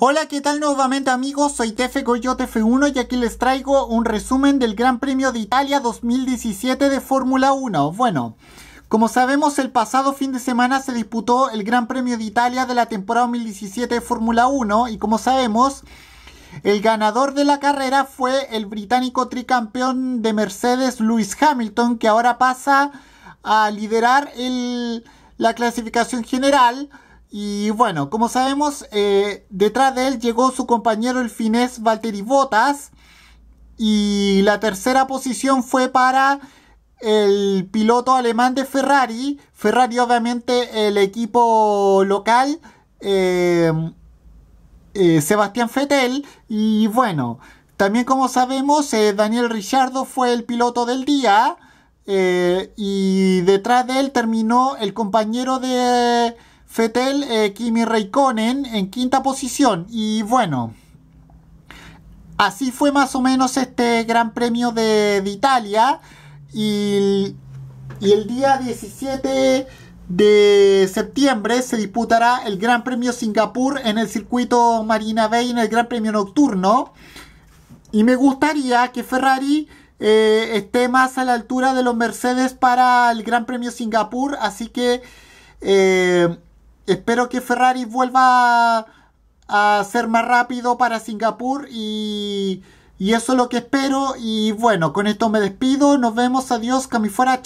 Hola, ¿qué tal nuevamente amigos? Soy Tefe Goyotefe 1 y aquí les traigo un resumen del Gran Premio de Italia 2017 de Fórmula 1. Bueno, como sabemos el pasado fin de semana se disputó el Gran Premio de Italia de la temporada 2017 de Fórmula 1 y como sabemos... El ganador de la carrera fue el británico tricampeón de Mercedes Lewis Hamilton, que ahora pasa a liderar la clasificación general y bueno, como sabemos, eh, detrás de él llegó su compañero el finés Valtteri Bottas. Y la tercera posición fue para el piloto alemán de Ferrari. Ferrari, obviamente, el equipo local. Em, eh, Sebastián Fettel. Y bueno, también como sabemos, eh, Daniel Ricciardo fue el piloto del día. y detrás de él terminó el compañero de Fetel, eh, Kimi Raikkonen en quinta posición. Y bueno, así fue más o menos este Gran Premio de, Italia. Y, el día 17 de septiembre se disputará el Gran Premio Singapur en el circuito Marina Bay, en el Gran Premio Nocturno. Y me gustaría que Ferrari eh, esté más a la altura de los Mercedes para el Gran Premio Singapur. Así que... Eh, espero que Ferrari vuelva a, ser más rápido para Singapur y, y eso es lo que espero. Y bueno, con esto me despido. Nos vemos. Adiós, Camifuera.